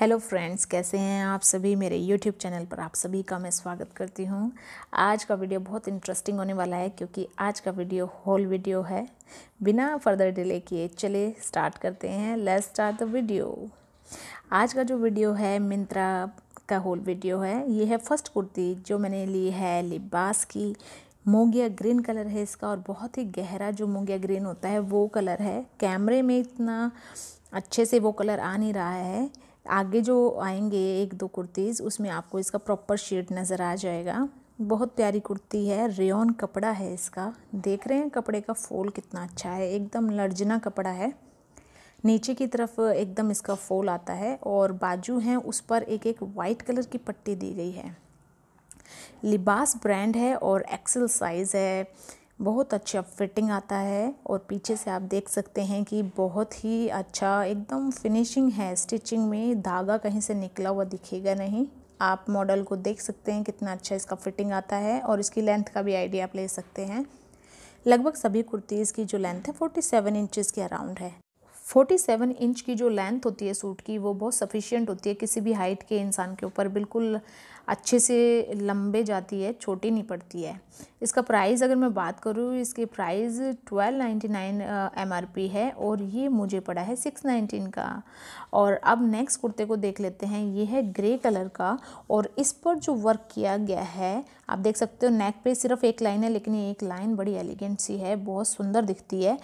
hello friends कैसे हैं आप सभी मेरे यूट्यूब चैनल पर आप सभी का मैं स्वागत करती हूं आज का वीडियो बहुत इंटरेस्टिंग होने वाला है क्योंकि आज का वीडियो होल वीडियो है बिना फर्दर डिले किए चले स्टार्ट करते हैं लेट्स स्टार्ट द वीडियो आज का जो वीडियो है मिंत्रा का होल वीडियो है ये है फर्स्ट कुर्ती जो मैंने ली है लिबास की मोगिया ग्रीन कलर है इसका और बहुत ही गहरा जो मोगिया ग्रीन होता है वो कलर है कैमरे में इतना अच्छे से वो कलर आ नहीं रहा है आगे जो आएंगे एक दो कुर्तीज़ उसमें आपको इसका प्रॉपर शेड नज़र आ जाएगा बहुत प्यारी कुर्ती है रेयन कपड़ा है इसका देख रहे हैं कपड़े का फोल कितना अच्छा है एकदम लर्जना कपड़ा है नीचे की तरफ एकदम इसका फोल आता है और बाजू हैं उस पर एक एक वाइट कलर की पट्टी दी गई है लिबास ब्रांड है और एक्सल साइज़ है बहुत अच्छा फिटिंग आता है और पीछे से आप देख सकते हैं कि बहुत ही अच्छा एकदम फिनिशिंग है स्टिचिंग में धागा कहीं से निकला हुआ दिखेगा नहीं आप मॉडल को देख सकते हैं कितना अच्छा इसका फिटिंग आता है और इसकी लेंथ का भी आइडिया आप ले सकते हैं लगभग सभी कुर्तीज़ की जो लेंथ है फोर्टी सेवन इंचज़ के अराउंड है फोर्टी सेवन इंच की जो लेंथ होती है सूट की वो बहुत सफिशियंट होती है किसी भी हाइट के इंसान के ऊपर बिल्कुल अच्छे से लंबे जाती है छोटी नहीं पड़ती है इसका प्राइस अगर मैं बात करूँ इसके price twelve ninety nine M R P है और ये मुझे पड़ा है सिक्स नाइन्टीन का और अब नेक्स्ट कुर्ते को देख लेते हैं ये है ग्रे कलर का और इस पर जो वर्क किया गया है आप देख सकते हो नेक पे सिर्फ एक लाइन है लेकिन ये एक लाइन बड़ी एलिगेंट सी है बहुत सुंदर दिखती है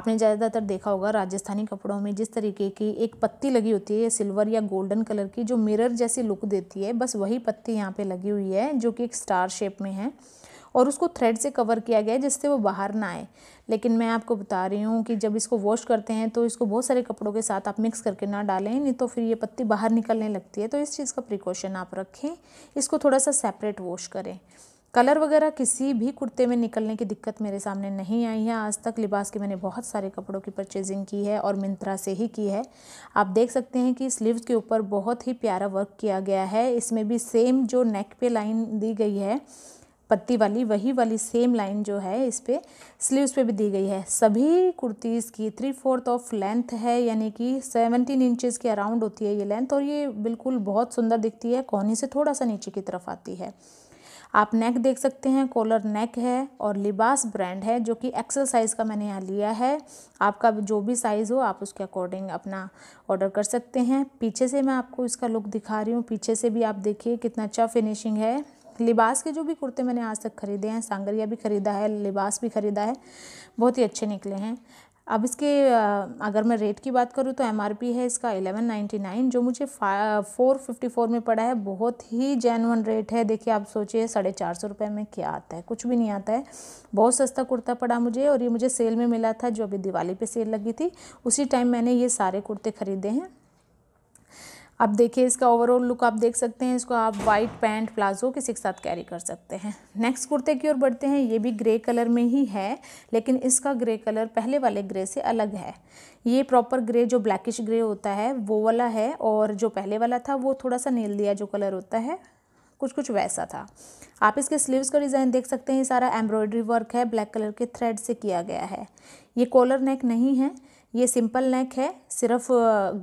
आपने ज़्यादातर देखा होगा राजस्थानी कपड़ों में जिस तरीके की एक पत्ती लगी होती है सिल्वर या गोल्डन कलर की जो मिरर जैसी लुक देती है बस वही पत्ती पत्ती यहाँ पे लगी हुई है जो कि एक स्टार शेप में है और उसको थ्रेड से कवर किया गया है जिससे वो बाहर ना आए लेकिन मैं आपको बता रही हूँ कि जब इसको वॉश करते हैं तो इसको बहुत सारे कपड़ों के साथ आप मिक्स करके ना डालें नहीं तो फिर ये पत्ती बाहर निकलने लगती है तो इस चीज़ का प्रिकॉशन आप रखें इसको थोड़ा सा सेपरेट वॉश करें कलर वगैरह किसी भी कुर्ते में निकलने की दिक्कत मेरे सामने नहीं आई है आज तक लिबास की मैंने बहुत सारे कपड़ों की परचेजिंग की है और मिंत्रा से ही की है आप देख सकते हैं कि स्लीव्स के ऊपर बहुत ही प्यारा वर्क किया गया है इसमें भी सेम जो नेक पे लाइन दी गई है पत्ती वाली वही वाली सेम लाइन जो है इस पर स्लीव्स पे भी दी गई है सभी कुर्तीज़ की थ्री फोर्थ ऑफ लेंथ है यानी कि सेवनटीन इंचज़ के अराउंड होती है ये लेंथ और ये बिल्कुल बहुत सुंदर दिखती है कोहनी से थोड़ा सा नीचे की तरफ आती है आप नेक देख सकते हैं कॉलर नेक है और लिबास ब्रांड है जो कि एक्सल साइज़ का मैंने यहाँ लिया है आपका जो भी साइज़ हो आप उसके अकॉर्डिंग अपना ऑर्डर कर सकते हैं पीछे से मैं आपको इसका लुक दिखा रही हूँ पीछे से भी आप देखिए कितना अच्छा फिनिशिंग है लिबास के जो भी कुर्ते मैंने आज तक खरीदे हैं सांगरिया भी ख़रीदा है लिबास भी ख़रीदा है बहुत ही अच्छे निकले हैं अब इसके अगर मैं रेट की बात करूँ तो एम है इसका एलेवन नाइन्टी नाइन जो मुझे फोर फिफ्टी फोर में पड़ा है बहुत ही जैनवन रेट है देखिए आप सोचिए साढ़े चार सौ रुपये में क्या आता है कुछ भी नहीं आता है बहुत सस्ता कुर्ता पड़ा मुझे और ये मुझे सेल में मिला था जो अभी दिवाली पे सेल लगी थी उसी टाइम मैंने ये सारे कुर्ते ख़रीदे हैं अब देखिए इसका ओवरऑल लुक आप देख सकते हैं इसको आप वाइट पैंट प्लाजो किसी के साथ कैरी कर सकते हैं नेक्स्ट कुर्ते की ओर बढ़ते हैं ये भी ग्रे कलर में ही है लेकिन इसका ग्रे कलर पहले वाले ग्रे से अलग है ये प्रॉपर ग्रे जो ब्लैकिश ग्रे होता है वो वाला है और जो पहले वाला था वो थोड़ा सा नील दिया जो कलर होता है कुछ कुछ वैसा था आप इसके स्लीव्स का डिज़ाइन देख सकते हैं ये सारा एम्ब्रॉयडरी वर्क है ब्लैक कलर के थ्रेड से किया गया है ये कॉलर नेक नहीं है ये सिंपल नेक है सिर्फ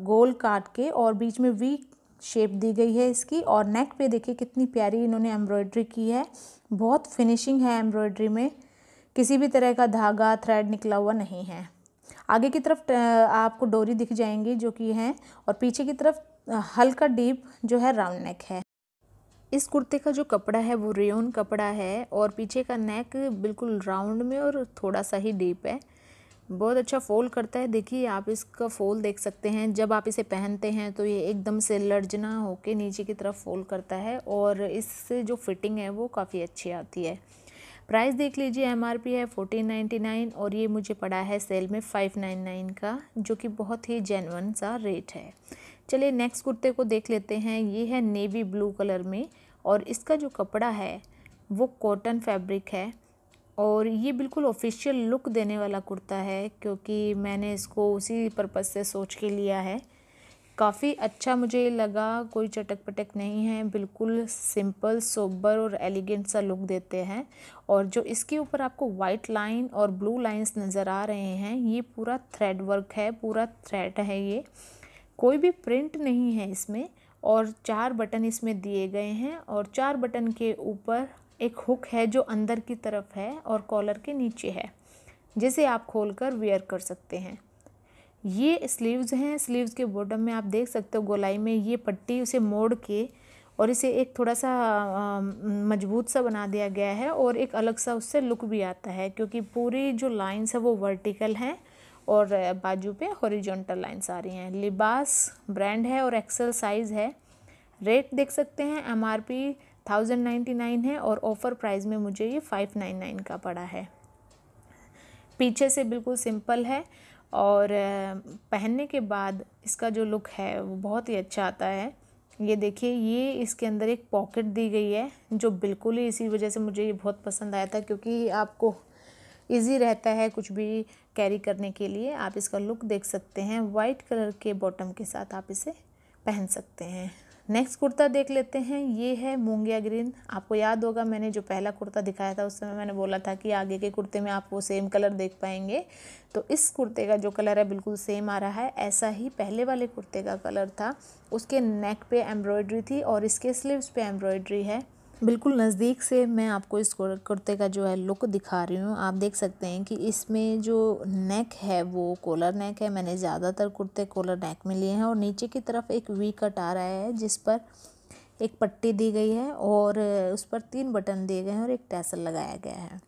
गोल काट के और बीच में वी शेप दी गई है इसकी और नेक पे देखिए कितनी प्यारी इन्होंने एम्ब्रॉयड्री की है बहुत फिनिशिंग है एम्ब्रॉयड्री में किसी भी तरह का धागा थ्रेड निकला हुआ नहीं है आगे की तरफ आपको डोरी दिख जाएंगी जो कि है और पीछे की तरफ हल्का डीप जो है राउंड नेक है इस कुर्ते का जो कपड़ा है वो रेउन कपड़ा है और पीछे का नेक बिल्कुल राउंड में और थोड़ा सा ही डीप है बहुत अच्छा फ़ोल करता है देखिए आप इसका फ़ोल देख सकते हैं जब आप इसे पहनते हैं तो ये एकदम से लर्जना होके नीचे की तरफ फ़ोल करता है और इससे जो फिटिंग है वो काफ़ी अच्छी आती है प्राइस देख लीजिए एम है फोर्टीन नाइन्टी नाइन और ये मुझे पड़ा है सेल में फ़ाइव नाइन नाइन का जो कि बहुत ही जेनवन सा रेट है चलिए नेक्स्ट कुर्ते को देख लेते हैं ये है नेवी ब्लू कलर में और इसका जो कपड़ा है वो कॉटन फैब्रिक है और ये बिल्कुल ऑफिशियल लुक देने वाला कुर्ता है क्योंकि मैंने इसको उसी पर्पज़ से सोच के लिया है काफ़ी अच्छा मुझे लगा कोई चटक पटक नहीं है बिल्कुल सिंपल सोबर और एलिगेंट सा लुक देते हैं और जो इसके ऊपर आपको वाइट लाइन और ब्लू लाइंस नज़र आ रहे हैं ये पूरा थ्रेड वर्क है पूरा थ्रेड है ये कोई भी प्रिंट नहीं है इसमें और चार बटन इसमें दिए गए हैं और चार बटन के ऊपर एक हुक है जो अंदर की तरफ है और कॉलर के नीचे है जिसे आप खोलकर वेयर कर सकते हैं ये स्लीव्स हैं स्लीव्स के बॉटम में आप देख सकते हो गोलाई में ये पट्टी उसे मोड़ के और इसे एक थोड़ा सा मजबूत सा बना दिया गया है और एक अलग सा उससे लुक भी आता है क्योंकि पूरी जो लाइंस है वो वर्टिकल हैं और बाजू पे हॉरिजॉन्टल लाइंस आ रही हैं लिबास ब्रांड है और एक्सेल साइज़ है रेट देख सकते हैं M R P thousand ninety nine है और ऑफ़र प्राइस में मुझे ये फाइव नाइन नाइन का पड़ा है पीछे से बिल्कुल सिंपल है और पहनने के बाद इसका जो लुक है वो बहुत ही अच्छा आता है ये देखिए ये इसके अंदर एक पॉकेट दी गई है जो बिल्कुल ही इसी वजह से मुझे ये बहुत पसंद आया था क्योंकि आपको इजी रहता है कुछ भी कैरी करने के लिए आप इसका लुक देख सकते हैं वाइट कलर के बॉटम के साथ आप इसे पहन सकते हैं नेक्स्ट कुर्ता देख लेते हैं ये है मूंगिया ग्रीन आपको याद होगा मैंने जो पहला कुर्ता दिखाया था उस समय मैंने बोला था कि आगे के कुर्ते में आप वो सेम कलर देख पाएंगे तो इस कुर्ते का जो कलर है बिल्कुल सेम आ रहा है ऐसा ही पहले वाले कुर्ते का कलर था उसके नेक पे एम्ब्रॉयड्री थी और इसके स्लीव्स पे एम्ब्रॉयड्री है बिल्कुल नज़दीक से मैं आपको इस कुर्ते का जो है लुक दिखा रही हूँ आप देख सकते हैं कि इसमें जो नेक है वो कॉलर नेक है मैंने ज़्यादातर कुर्ते कॉलर नेक में लिए हैं और नीचे की तरफ एक वी कट आ रहा है जिस पर एक पट्टी दी गई है और उस पर तीन बटन दिए गए हैं और एक टैसल लगाया गया है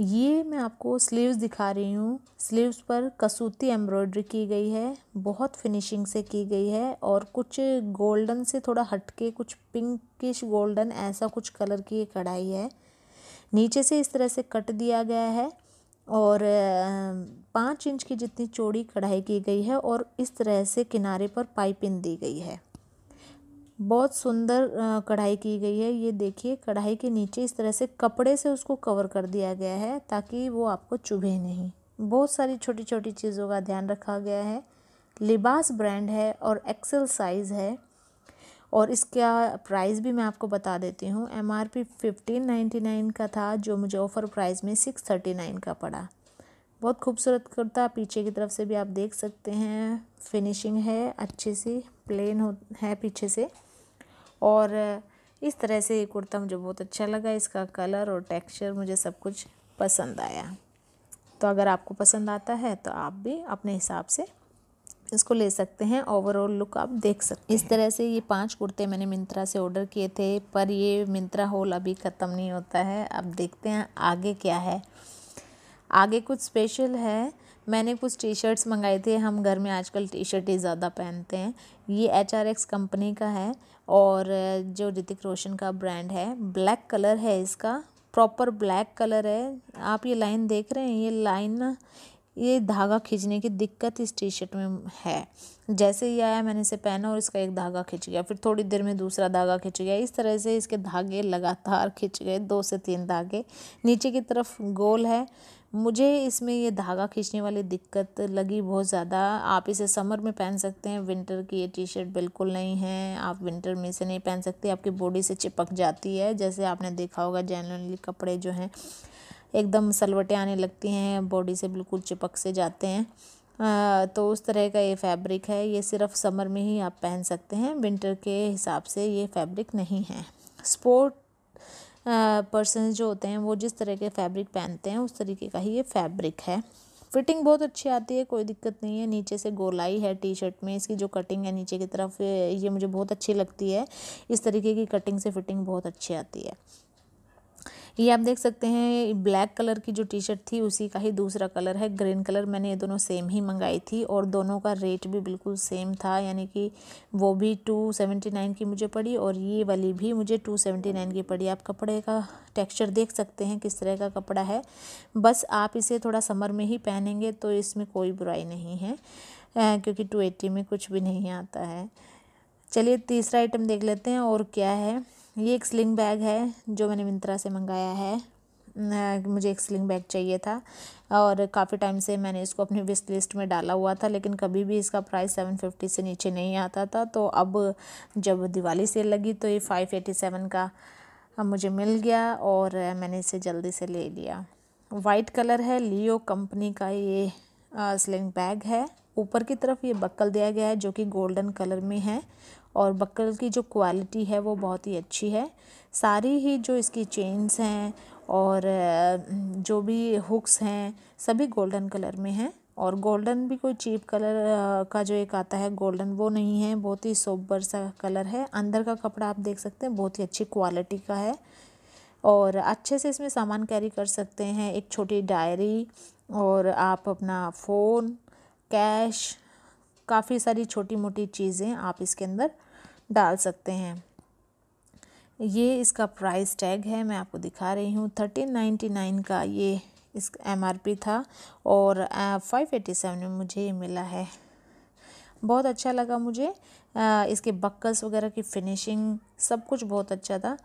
ये मैं आपको स्लीव्स दिखा रही हूँ स्लीव्स पर कसूती एम्ब्रॉयडरी की गई है बहुत फिनिशिंग से की गई है और कुछ गोल्डन से थोड़ा हटके कुछ पिंकिश गोल्डन ऐसा कुछ कलर की ये कढ़ाई है नीचे से इस तरह से कट दिया गया है और पाँच इंच की जितनी चौड़ी कढ़ाई की गई है और इस तरह से किनारे पर पाइपिंग दी गई है बहुत सुंदर कढ़ाई की गई है ये देखिए कढ़ाई के नीचे इस तरह से कपड़े से उसको कवर कर दिया गया है ताकि वो आपको चुभे नहीं बहुत सारी छोटी छोटी चीज़ों का ध्यान रखा गया है लिबास ब्रांड है और एक्सेल साइज़ है और इसका प्राइस भी मैं आपको बता देती हूँ M R P fifteen ninety nine का था जो मुझे ऑफ़र प्राइस में सिक्स थर्टी नाइन का पड़ा बहुत खूबसूरत कुर्ता पीछे की तरफ से भी आप देख सकते हैं फिनिशिंग है अच्छे से प्लेन हो है पीछे से और इस तरह से ये कुर्ता मुझे बहुत अच्छा लगा इसका कलर और टेक्सचर मुझे सब कुछ पसंद आया तो अगर आपको पसंद आता है तो आप भी अपने हिसाब से इसको ले सकते हैं ओवरऑल लुक आप देख सकते हैं इस तरह से ये पांच कुर्ते मैंने मिंत्रा से ऑर्डर किए थे पर ये मिंत्रा हॉल अभी ख़त्म नहीं होता है अब देखते हैं आगे क्या है आगे कुछ स्पेशल है मैंने कुछ टी शर्ट्स मंगाए थे हम घर में आजकल टी शर्ट ही ज़्यादा पहनते हैं ये एच आर एक्स कंपनी का है और जो ऋतिक रोशन का ब्रांड है ब्लैक कलर है इसका प्रॉपर ब्लैक कलर है आप ये लाइन देख रहे हैं ये लाइन ना ये धागा खींचने की दिक्कत इस टी शर्ट में है जैसे ही आया मैंने इसे पहना और इसका एक धागा खींच गया फिर थोड़ी देर में दूसरा धागा खींच गया इस तरह से इसके धागे लगातार खींच गए दो से तीन धागे नीचे की तरफ गोल है मुझे इसमें ये धागा खींचने वाली दिक्कत लगी बहुत ज़्यादा आप इसे समर में पहन सकते हैं विंटर की ये टी शर्ट बिल्कुल नहीं है आप विंटर में इसे नहीं पहन सकते आपकी बॉडी से चिपक जाती है जैसे आपने देखा होगा जनरली कपड़े जो हैं एकदम सलवटें आने लगती हैं बॉडी से बिल्कुल चिपक से जाते हैं आ, तो उस तरह का ये फैब्रिक है ये सिर्फ समर में ही आप पहन सकते हैं विंटर के हिसाब से ये फैब्रिक नहीं है स्पोर्ट पर्सन जो होते हैं वो जिस तरह के फैब्रिक पहनते हैं उस तरीके का ही ये फैब्रिक है फिटिंग बहुत अच्छी आती है कोई दिक्कत नहीं है नीचे से गोलाई है टी शर्ट में इसकी जो कटिंग है नीचे की तरफ ये मुझे बहुत अच्छी लगती है इस तरीके की कटिंग से फिटिंग बहुत अच्छी आती है ये आप देख सकते हैं ब्लैक कलर की जो टी शर्ट थी उसी का ही दूसरा कलर है ग्रीन कलर मैंने ये दोनों सेम ही मंगाई थी और दोनों का रेट भी बिल्कुल सेम था यानी कि वो भी टू सेवेंटी नाइन की मुझे पड़ी और ये वाली भी मुझे टू सेवेंटी नाइन की पड़ी आप कपड़े का टेक्स्चर देख सकते हैं किस तरह का कपड़ा है बस आप इसे थोड़ा समर में ही पहनेंगे तो इसमें कोई बुराई नहीं है क्योंकि टू एट्टी में कुछ भी नहीं आता है चलिए तीसरा आइटम देख लेते हैं और क्या है ये एक स्लिंग बैग है जो मैंने मिंत्रा से मंगाया है मुझे एक स्लिंग बैग चाहिए था और काफ़ी टाइम से मैंने इसको अपनी विस्ट लिस्ट में डाला हुआ था लेकिन कभी भी इसका प्राइस सेवन फिफ्टी से नीचे नहीं आता था तो अब जब दिवाली सेल लगी तो ये फ़ाइव एटी सेवन का मुझे मिल गया और मैंने इसे जल्दी से ले लिया वाइट कलर है लियो कंपनी का ये स्लिंग बैग है ऊपर की तरफ ये बक्कल दिया गया है जो कि गोल्डन कलर में है और बकल की जो क्वालिटी है वो बहुत ही अच्छी है सारी ही जो इसकी चेन्स हैं और जो भी हुक्स हैं सभी गोल्डन कलर में हैं और गोल्डन भी कोई चीप कलर का जो एक आता है गोल्डन वो नहीं है बहुत ही सोबर सा कलर है अंदर का कपड़ा आप देख सकते हैं बहुत ही अच्छी क्वालिटी का है और अच्छे से इसमें सामान कैरी कर सकते हैं एक छोटी डायरी और आप अपना फ़ोन कैश काफ़ी सारी छोटी मोटी चीज़ें आप इसके अंदर डाल सकते हैं ये इसका प्राइस टैग है मैं आपको दिखा रही हूँ थर्टीन नाइन्टी नाइन का ये इस एम था और फाइव एटी सेवन में मुझे ये मिला है बहुत अच्छा लगा मुझे इसके बक्कल्स वगैरह की फिनिशिंग सब कुछ बहुत अच्छा था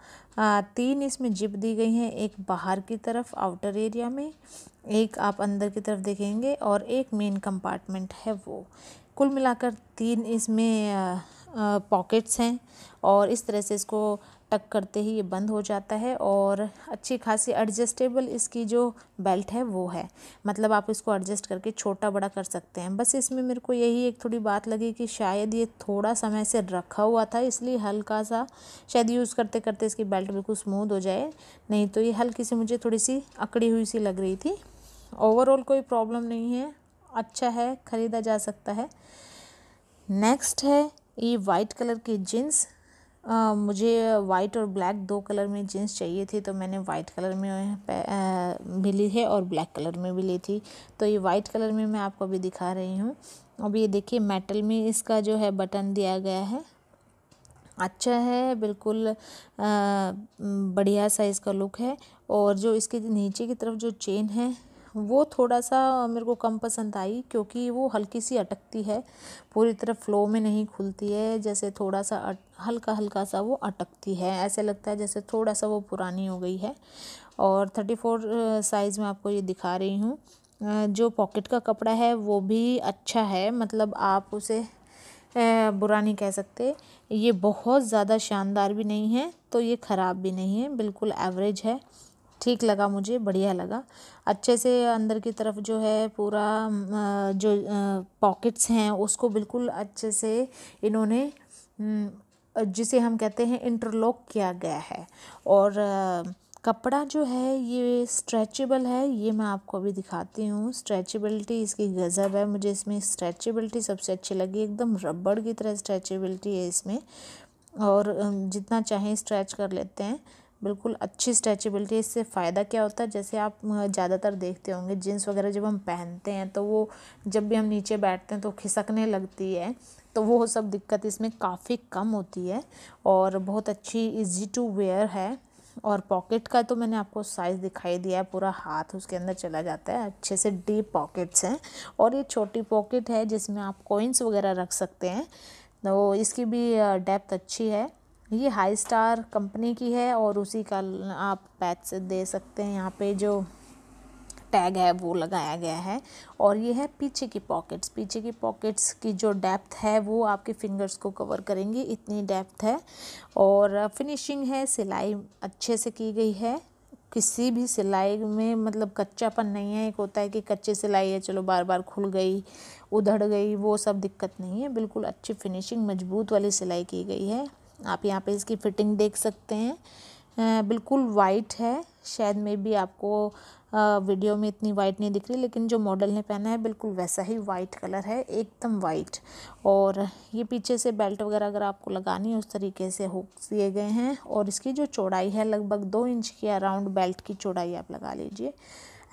तीन इसमें जिप दी गई हैं एक बाहर की तरफ आउटर एरिया में एक आप अंदर की तरफ देखेंगे और एक मेन कंपार्टमेंट है वो कुल मिलाकर तीन इसमें पॉकेट्स हैं और इस तरह से इसको टक करते ही ये बंद हो जाता है और अच्छी खासी एडजस्टेबल इसकी जो बेल्ट है वो है मतलब आप इसको एडजस्ट करके छोटा बड़ा कर सकते हैं बस इसमें मेरे को यही एक थोड़ी बात लगी कि शायद ये थोड़ा समय से रखा हुआ था इसलिए हल्का सा शायद यूज़ करते करते इसकी बेल्ट बिल्कुल स्मूद हो जाए नहीं तो ये हल्की सी मुझे थोड़ी सी अकड़ी हुई सी लग रही थी ओवरऑल कोई प्रॉब्लम नहीं है अच्छा है ख़रीदा जा सकता है नेक्स्ट है ये वाइट कलर की जीन्स मुझे वाइट और ब्लैक दो कलर में जीन्स चाहिए थी तो मैंने वाइट कलर में भी ली है और ब्लैक कलर में भी ली थी तो ये वाइट कलर में मैं आपको अभी दिखा रही हूँ अब ये देखिए मेटल में इसका जो है बटन दिया गया है अच्छा है बिल्कुल बढ़िया साइज़ का लुक है और जो इसके नीचे की तरफ जो चेन है वो थोड़ा सा मेरे को कम पसंद आई क्योंकि वो हल्की सी अटकती है पूरी तरह फ्लो में नहीं खुलती है जैसे थोड़ा सा अट, हल्का हल्का सा वो अटकती है ऐसे लगता है जैसे थोड़ा सा वो पुरानी हो गई है और थर्टी फोर साइज़ में आपको ये दिखा रही हूँ जो पॉकेट का कपड़ा है वो भी अच्छा है मतलब आप उसे बुरा नहीं कह सकते ये बहुत ज़्यादा शानदार भी नहीं है तो ये ख़राब भी नहीं है बिल्कुल एवरेज है ठीक लगा मुझे बढ़िया लगा अच्छे से अंदर की तरफ जो है पूरा जो पॉकेट्स हैं उसको बिल्कुल अच्छे से इन्होंने जिसे हम कहते हैं इंटरलॉक किया गया है और कपड़ा जो है ये स्ट्रेचेबल है ये मैं आपको अभी दिखाती हूँ स्ट्रेचेबिलिटी इसकी गज़ब है मुझे इसमें स्ट्रेचेबिलिटी सबसे अच्छी लगी एकदम रबड़ की तरह स्ट्रेचेबिलिटी है इसमें और जितना चाहें स्ट्रेच कर लेते हैं बिल्कुल अच्छी स्ट्रेचबिलिटी इससे फ़ायदा क्या होता है जैसे आप ज़्यादातर देखते होंगे जीन्स वगैरह जब हम पहनते हैं तो वो जब भी हम नीचे बैठते हैं तो खिसकने लगती है तो वो सब दिक्कत इसमें काफ़ी कम होती है और बहुत अच्छी इजी टू वेयर है और पॉकेट का तो मैंने आपको साइज़ दिखाई दिया है पूरा हाथ उसके अंदर चला जाता है अच्छे से डीप पॉकेट्स हैं और ये छोटी पॉकेट है जिसमें आप कोइंस वगैरह रख सकते हैं तो इसकी भी डेप्थ अच्छी है ये हाई स्टार कंपनी की है और उसी का आप पैच दे सकते हैं यहाँ पे जो टैग है वो लगाया गया है और ये है पीछे की पॉकेट्स पीछे की पॉकेट्स की जो डेप्थ है वो आपके फिंगर्स को कवर करेंगी इतनी डेप्थ है और फिनिशिंग है सिलाई अच्छे से की गई है किसी भी सिलाई में मतलब कच्चापन नहीं है एक होता है कि कच्ची सिलाई है चलो बार बार खुल गई उधड़ गई वो सब दिक्कत नहीं है बिल्कुल अच्छी फिनिशिंग मजबूत वाली सिलाई की गई है आप यहाँ पे इसकी फिटिंग देख सकते हैं बिल्कुल वाइट है शायद में भी आपको वीडियो में इतनी वाइट नहीं दिख रही लेकिन जो मॉडल ने पहना है बिल्कुल वैसा ही वाइट कलर है एकदम वाइट और ये पीछे से बेल्ट वगैरह अगर आपको लगानी है उस तरीके से हुक दिए गए हैं और इसकी जो चौड़ाई है लगभग दो इंच की अराउंड बेल्ट की चौड़ाई आप लगा लीजिए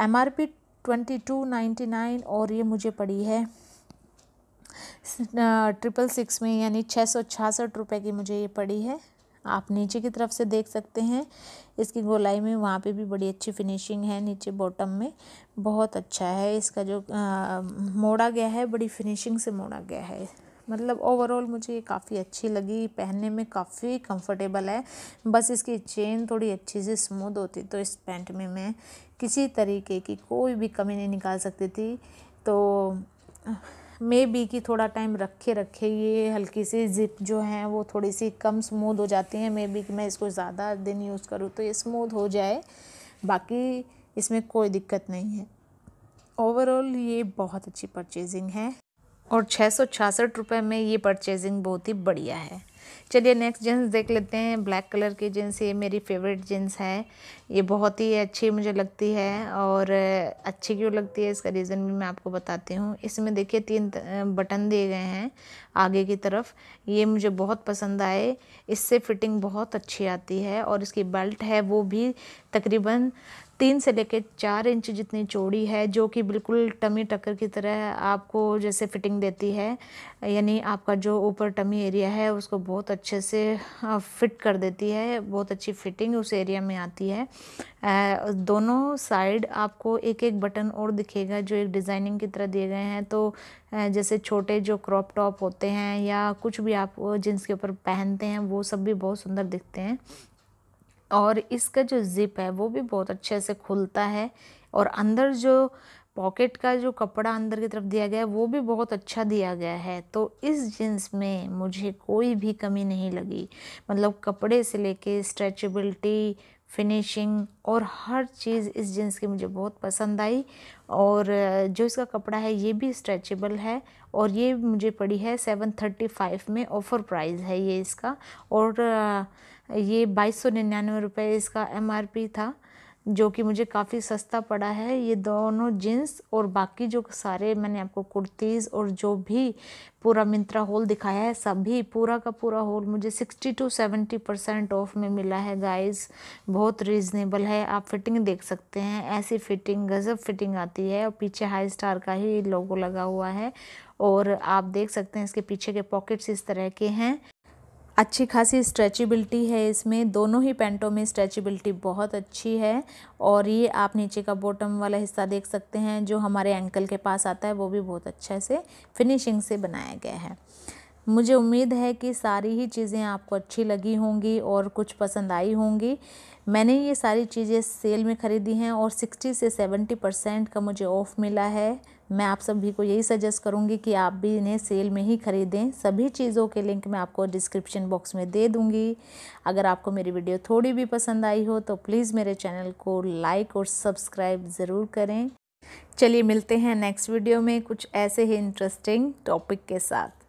M R P twenty two ninety nine और ये मुझे पड़ी है ट्रिपल सिक्स में यानी छः सौ छियासठ रुपये की मुझे ये पड़ी है आप नीचे की तरफ से देख सकते हैं इसकी गोलाई में वहाँ पे भी बड़ी अच्छी फिनिशिंग है नीचे बॉटम में बहुत अच्छा है इसका जो आ, मोड़ा गया है बड़ी फिनिशिंग से मोड़ा गया है मतलब ओवरऑल मुझे ये काफ़ी अच्छी लगी पहनने में काफ़ी कंफर्टेबल है बस इसकी चेन थोड़ी अच्छी से स्मूथ होती तो इस पैंट में मैं किसी तरीके की कोई भी कमी नहीं निकाल सकती थी तो मे बी कि थोड़ा टाइम रखे रखे ये हल्की सी ज़िप जो है वो थोड़ी सी कम स्मूद हो जाती है मे बी कि मैं इसको ज़्यादा दिन यूज़ करूँ तो ये स्मूद हो जाए बाकी इसमें कोई दिक्कत नहीं है ओवरऑल ये बहुत अच्छी परचेजिंग है और छः सौ छियासठ रुपये में ये परचेजिंग बहुत ही बढ़िया है चलिए नेक्स्ट जीन्स देख लेते हैं ब्लैक कलर की जीन्स ये मेरी फेवरेट जीन्स है ये बहुत ही अच्छी मुझे लगती है और अच्छी क्यों लगती है इसका रीज़न भी मैं आपको बताती हूँ इसमें देखिए तीन बटन दिए गए हैं आगे की तरफ ये मुझे बहुत पसंद आए इससे फिटिंग बहुत अच्छी आती है और इसकी बेल्ट है वो भी तकरीबन तीन से लेकर चार इंच जितनी चौड़ी है जो कि बिल्कुल टमी टक्कर की तरह आपको जैसे फिटिंग देती है यानी आपका जो ऊपर टमी एरिया है उसको बहुत अच्छे से फिट कर देती है बहुत अच्छी फिटिंग उस एरिया में आती है दोनों साइड आपको एक एक बटन और दिखेगा जो एक डिज़ाइनिंग की तरह दिए गए हैं तो जैसे छोटे जो क्रॉप टॉप होते हैं या कुछ भी आप जींस के ऊपर पहनते हैं वो सब भी बहुत सुंदर दिखते हैं और इसका जो ज़िप है वो भी बहुत अच्छे से खुलता है और अंदर जो पॉकेट का जो कपड़ा अंदर की तरफ दिया गया है वो भी बहुत अच्छा दिया गया है तो इस जीन्स में मुझे कोई भी कमी नहीं लगी मतलब कपड़े से लेके स्ट्रेचेबिलिटी फिनिशिंग और हर चीज़ इस जीन्स की मुझे बहुत पसंद आई और जो इसका कपड़ा है ये भी स्ट्रेचेबल है और ये मुझे पड़ी है सेवन थर्टी फाइव में ऑफ़र प्राइस है ये इसका और ये बाईस सौ निन्यानवे रुपये इसका एम था जो कि मुझे काफ़ी सस्ता पड़ा है ये दोनों जीन्स और बाकी जो सारे मैंने आपको कुर्तीज़ और जो भी पूरा मिंत्रा हॉल दिखाया है सभी पूरा का पूरा हॉल मुझे sixty two seventy percent off में मिला है गाइस बहुत रीज़नेबल है आप फिटिंग देख सकते हैं ऐसी फिटिंग गज़ब फिटिंग आती है और पीछे हाई स्टार का ही लोगो लगा हुआ है और आप देख सकते हैं इसके पीछे के पॉकेट्स इस तरह के हैं अच्छी खासी स्ट्रेचिबिलिटी है इसमें दोनों ही पैंटों में स्ट्रेचिबिलिटी बहुत अच्छी है और ये आप नीचे का बॉटम वाला हिस्सा देख सकते हैं जो हमारे एंकल के पास आता है वो भी बहुत अच्छे से फिनिशिंग से बनाया गया है मुझे उम्मीद है कि सारी ही चीज़ें आपको अच्छी लगी होंगी और कुछ पसंद आई होंगी मैंने ये सारी चीज़ें सेल में ख़रीदी हैं और सिक्सटी से सेवेंटी परसेंट का मुझे ऑफ़ मिला है मैं आप सभी को यही सजेस्ट करूँगी कि आप भी इन्हें सेल में ही ख़रीदें सभी चीज़ों के लिंक मैं आपको डिस्क्रिप्शन बॉक्स में दे दूँगी अगर आपको मेरी वीडियो थोड़ी भी पसंद आई हो तो प्लीज़ मेरे चैनल को लाइक और सब्सक्राइब ज़रूर करें चलिए मिलते हैं नेक्स्ट वीडियो में कुछ ऐसे ही इंटरेस्टिंग टॉपिक के साथ